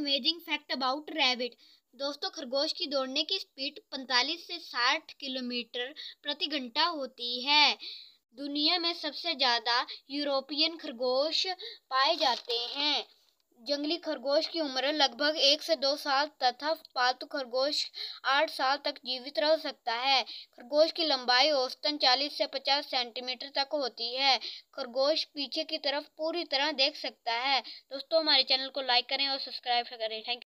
amazing fact about rabbit दोस्तों खरगोश की दौड़ने की स्पीड 45 से 60 किलोमीटर प्रति घंटा होती है दुनिया में सबसे ज़्यादा यूरोपियन खरगोश पाए जाते हैं जंगली खरगोश की उम्र लगभग एक से दो साल तथा पालतू खरगोश आठ साल तक जीवित रह सकता है खरगोश की लंबाई औसतन चालीस से पचास सेंटीमीटर तक होती है खरगोश पीछे की तरफ पूरी तरह देख सकता है दोस्तों हमारे चैनल को लाइक करें और सब्सक्राइब करें थैंक